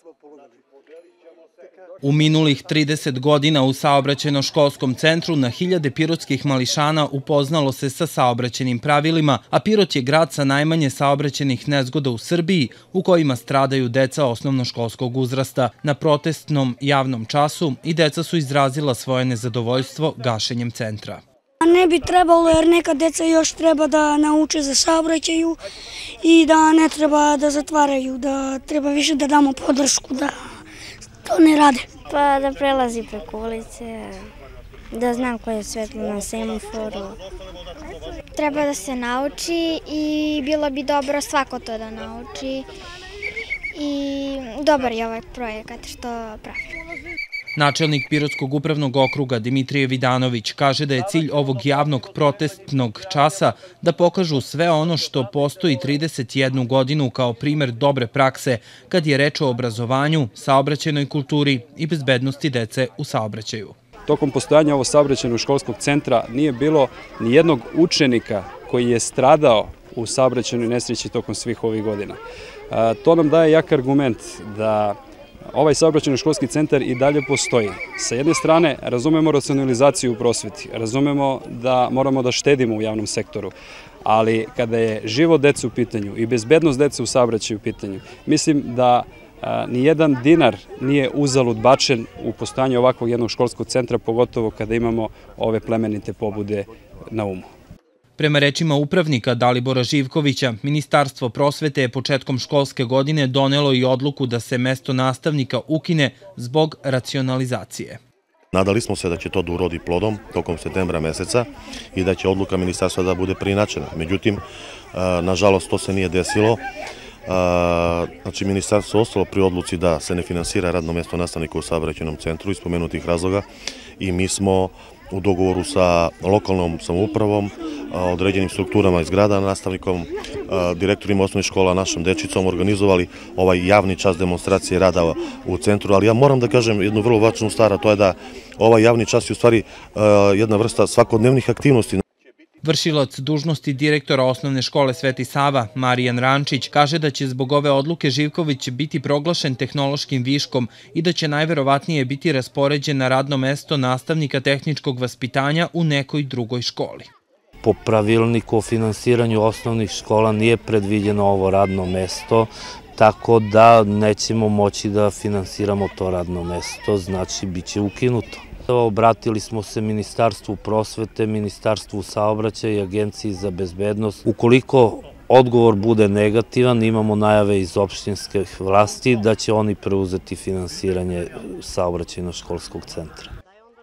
smo U minulih 30 godina u Saobraćeno-školskom centru na hiljade pirotskih mališana upoznalo se sa saobraćenim pravilima, a Pirot je grad sa najmanje saobraćenih nezgoda u Srbiji u kojima stradaju deca osnovnoškolskog uzrasta. Na protestnom javnom času i deca su izrazila svoje nezadovoljstvo gašenjem centra ne bi trebalo jer neka deca još treba da nauče za saobraćaju i da ne treba da zatvaraju, da treba više da damo podršku da to ne rade. Pa da prelazi preko ulice, da znam koje je svetlo na semaforu. Treba da se nauči i bilo bi dobro svako to da nauči i dobar je ovaj projekat što pravi. Načelnik Pirotskog upravnog okruga Dimitrije Vidanović kaže da je cilj ovog javnog protestnog časa da pokažu sve ono što postoji 31 godinu kao primer dobre prakse kad je reč o obrazovanju, saobraćenoj kulturi i bezbednosti dece u saobraćaju. Tokom postojanja ovo saobraćenog školskog centra nije bilo ni jednog učenika koji je stradao u saobraćenoj nesreći tokom svih ovih godina. To nam daje jak argument da ovaj saobraćeno-školski centar i dalje postoji. Sa jedne strane, razumemo racionalizaciju u prosveti, razumemo da moramo da štedimo u javnom sektoru, ali kada je život dece u pitanju i bezbednost dece u saobraćaju u pitanju, mislim da ni nijedan dinar nije uzalud bačen u postojanju ovakvog jednog školskog centra, pogotovo kada imamo ove plemenite pobude na umu. Prema rečima upravnika Dalibora Živkovića, Ministarstvo prosvete je početkom školske godine donelo i odluku da se mesto nastavnika ukine zbog racionalizacije. Nadali smo se da će to da urodi plodom tokom septembra meseca i da će odluka ministarstva da bude prinačena. Međutim, e, nažalost, to se nije desilo. E, znači, ministarstvo ostalo pri odluci da se ne finansira radno mesto nastavnika u Savrećenom centru iz pomenutih razloga i mi smo u dogovoru sa lokalnom samoupravom određenim strukturama iz grada, nastavnikom, direktorima osnovnih škola, našom dečicom organizovali ovaj javni čas demonstracije rada u centru, ali ja moram da kažem jednu vrlo vačnu stara, to je da ovaj javni čas je u stvari jedna vrsta svakodnevnih aktivnosti. Vršilac dužnosti direktora osnovne škole Sveti Sava, Marijan Rančić, kaže da će zbog ove odluke Živković biti proglašen tehnološkim viškom i da će najverovatnije biti raspoređen na radno mesto nastavnika tehničkog vaspitanja u nekoj drugoj školi po pravilniku o finansiranju osnovnih škola nije predviđeno ovo radno mesto, tako da nećemo moći da finansiramo to radno mesto, znači bit će ukinuto. Obratili smo se Ministarstvu prosvete, Ministarstvu saobraćaja i Agenciji za bezbednost. Ukoliko odgovor bude negativan, imamo najave iz opštinskih vlasti da će oni preuzeti finansiranje saobraćajno-školskog centra.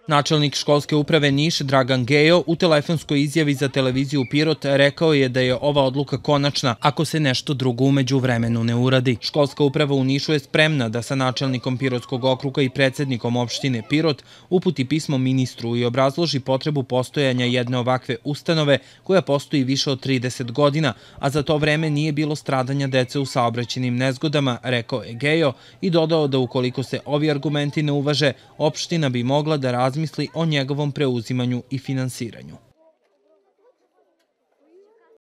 Načelnik školske uprave Niš Dragan Gejo u telefonskoj izjavi za televiziju Pirot rekao je da je ova odluka konačna ako se nešto drugo umeđu vremenu ne uradi. Školska uprava u Nišu je spremna da sa načelnikom Pirotskog okruga i predsednikom opštine Pirot uputi pismo ministru i obrazloži potrebu postojanja jedne ovakve ustanove koja postoji više od 30 godina, a za to vreme nije bilo stradanja dece u saobraćenim nezgodama, rekao je Gejo i dodao da ukoliko se ovi argumenti ne uvaže, opština bi mogla da razmišlja razmisli o njegovom preuzimanju i finansiranju.